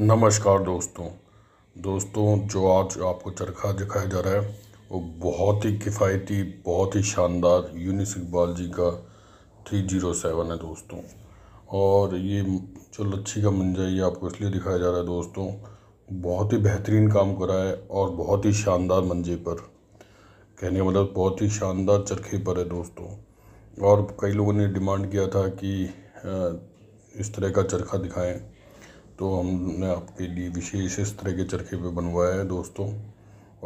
नमस्कार दोस्तों दोस्तों जो आज आपको चरखा दिखाया जा रहा है वो बहुत ही किफ़ायती बहुत ही शानदार यूनिस इकबाल जी का थ्री जीरो सेवन है दोस्तों और ये जो लच्छी का मंजा ये आपको इसलिए दिखाया जा रहा है दोस्तों बहुत ही बेहतरीन काम करा है और बहुत ही शानदार मंजे पर कहने का मतलब बहुत ही शानदार चरखे पर है दोस्तों और कई लोगों ने डिमांड किया था कि इस तरह का चरखा दिखाएं तो हमने आपके लिए विशेष इस तरह के चरखे पे बनवाया है दोस्तों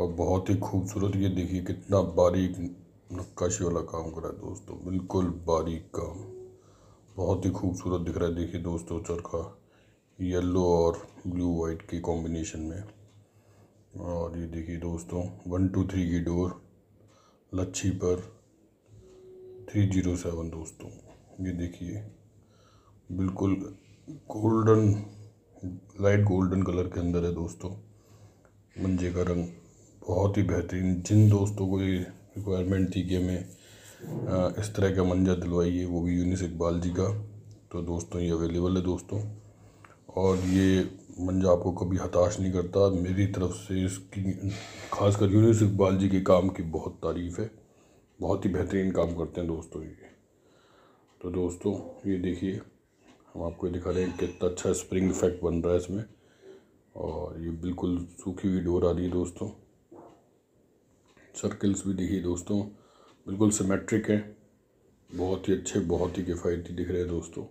और बहुत ही खूबसूरत ये देखिए कितना बारीक नक्काशी वाला काम करा है दोस्तों बिल्कुल बारीक काम बहुत ही खूबसूरत दिख रहा है देखिए दोस्तों चरखा येलो और ब्लू वाइट के कॉम्बिनेशन में और ये देखिए दोस्तों वन टू थ्री की डोर लच्छी पर थ्री जीरो सेवन दोस्तों ये देखिए बिल्कुल गोल्डन लाइट गोल्डन कलर के अंदर है दोस्तों मंजे का रंग बहुत ही बेहतरीन जिन दोस्तों को ये रिक्वायरमेंट थी कि हमें इस तरह का मंजा दिलवाइए वो भी यूनिस इकबाल जी का तो दोस्तों ये अवेलेबल है दोस्तों और ये मंजा आपको कभी हताश नहीं करता मेरी तरफ से इसकी खासकर यूनिस इकबाल जी के काम की बहुत तारीफ़ है बहुत ही बेहतरीन काम करते हैं दोस्तों ये तो दोस्तों ये देखिए हम आपको दिखा रहे हैं कितना अच्छा स्प्रिंग इफेक्ट बन रहा है इसमें और ये बिल्कुल सूखी हुई डोर आ रही है दोस्तों सर्कल्स भी दिखी दोस्तों बिल्कुल सिमेट्रिक है बहुत ही अच्छे बहुत ही किफ़ायती दिख रहे हैं दोस्तों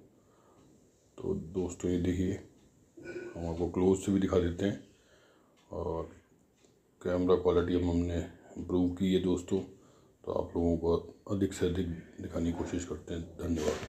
तो दोस्तों ये देखिए हम आपको क्लोज से भी दिखा देते हैं और कैमरा क्वालिटी हम हमने इम्प्रूव की है दोस्तों तो आप लोगों को अधिक से अधिक दिखाने की कोशिश करते हैं धन्यवाद